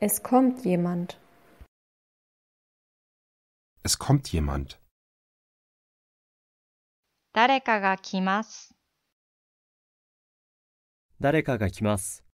Es kommt jemand. Es kommt jemand. ga ga 誰かが来ます。誰かが来ます。